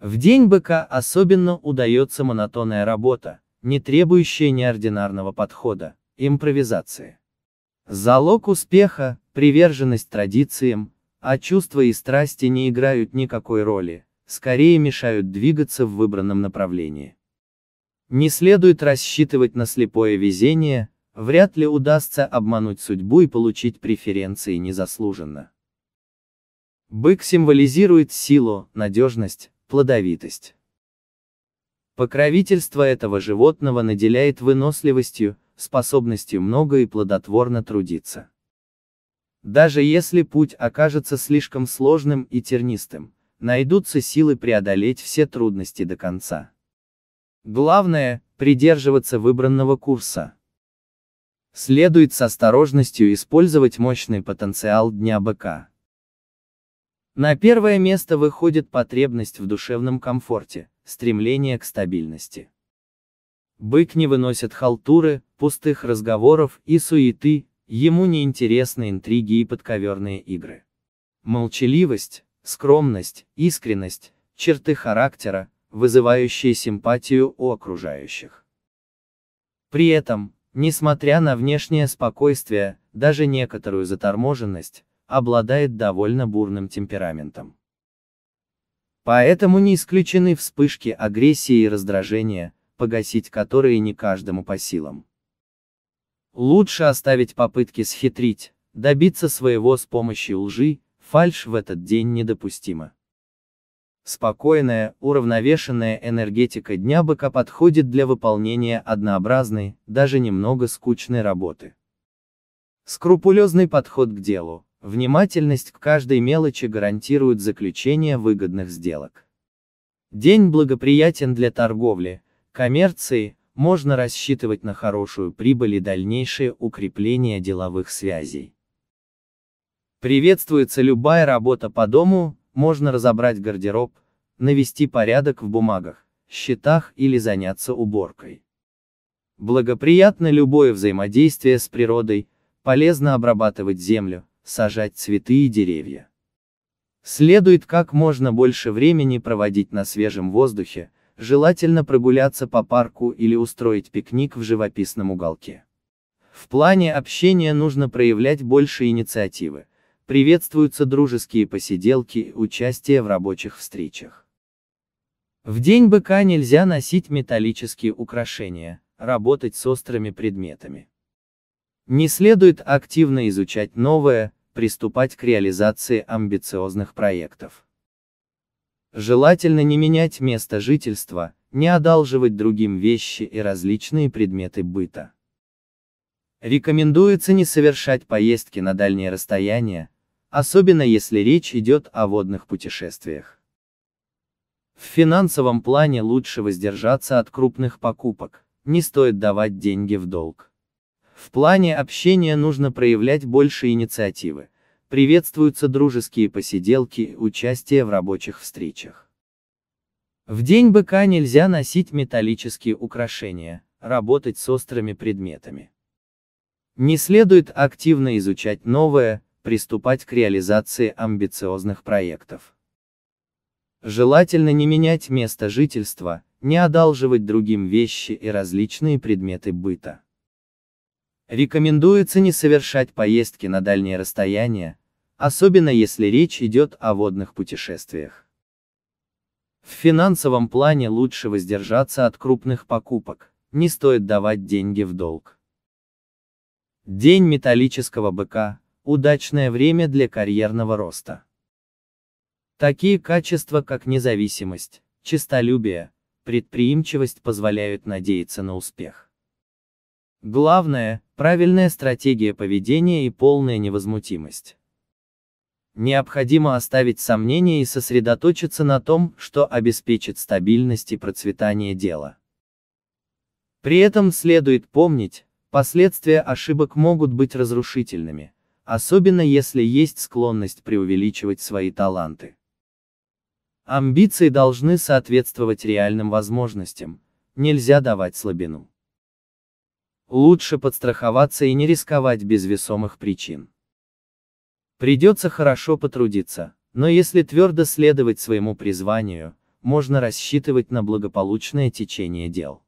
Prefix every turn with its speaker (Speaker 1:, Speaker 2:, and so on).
Speaker 1: В день быка особенно удается монотонная работа, не требующая неординарного подхода, импровизации. Залог успеха, приверженность традициям, а чувства и страсти не играют никакой роли, скорее мешают двигаться в выбранном направлении. Не следует рассчитывать на слепое везение, вряд ли удастся обмануть судьбу и получить преференции незаслуженно. Бык символизирует силу, надежность, плодовитость. Покровительство этого животного наделяет выносливостью, способностью много и плодотворно трудиться. Даже если путь окажется слишком сложным и тернистым, найдутся силы преодолеть все трудности до конца. Главное, придерживаться выбранного курса. Следует с осторожностью использовать мощный потенциал дня быка. На первое место выходит потребность в душевном комфорте, стремление к стабильности. Бык не выносит халтуры, пустых разговоров и суеты, ему неинтересны интриги и подковерные игры. Молчаливость, скромность, искренность – черты характера, вызывающие симпатию у окружающих. При этом, несмотря на внешнее спокойствие, даже некоторую заторможенность, обладает довольно бурным темпераментом. Поэтому не исключены вспышки агрессии и раздражения, погасить которые не каждому по силам. Лучше оставить попытки схитрить, добиться своего с помощью лжи, фальшь в этот день недопустимо. Спокойная, уравновешенная энергетика дня быка подходит для выполнения однообразной, даже немного скучной работы. Скрупулезный подход к делу, Внимательность к каждой мелочи гарантирует заключение выгодных сделок. День благоприятен для торговли, коммерции, можно рассчитывать на хорошую прибыль и дальнейшее укрепление деловых связей. Приветствуется любая работа по дому, можно разобрать гардероб, навести порядок в бумагах, счетах или заняться уборкой. Благоприятно любое взаимодействие с природой, полезно обрабатывать землю, сажать цветы и деревья. Следует как можно больше времени проводить на свежем воздухе, желательно прогуляться по парку или устроить пикник в живописном уголке. В плане общения нужно проявлять больше инициативы, приветствуются дружеские посиделки и участие в рабочих встречах. В день быка нельзя носить металлические украшения, работать с острыми предметами. Не следует активно изучать новое, приступать к реализации амбициозных проектов. Желательно не менять место жительства, не одалживать другим вещи и различные предметы быта. Рекомендуется не совершать поездки на дальние расстояния, особенно если речь идет о водных путешествиях. В финансовом плане лучше воздержаться от крупных покупок, не стоит давать деньги в долг. В плане общения нужно проявлять больше инициативы. Приветствуются дружеские посиделки, участие в рабочих встречах. В день быка нельзя носить металлические украшения, работать с острыми предметами. Не следует активно изучать новое, приступать к реализации амбициозных проектов. Желательно не менять место жительства, не одалживать другим вещи и различные предметы быта. Рекомендуется не совершать поездки на дальние расстояния, особенно если речь идет о водных путешествиях. В финансовом плане лучше воздержаться от крупных покупок, не стоит давать деньги в долг. День металлического быка – удачное время для карьерного роста. Такие качества, как независимость, честолюбие, предприимчивость позволяют надеяться на успех. Главное – правильная стратегия поведения и полная невозмутимость. Необходимо оставить сомнения и сосредоточиться на том, что обеспечит стабильность и процветание дела. При этом следует помнить, последствия ошибок могут быть разрушительными, особенно если есть склонность преувеличивать свои таланты. Амбиции должны соответствовать реальным возможностям, нельзя давать слабину. Лучше подстраховаться и не рисковать без весомых причин. Придется хорошо потрудиться, но если твердо следовать своему призванию, можно рассчитывать на благополучное течение дел.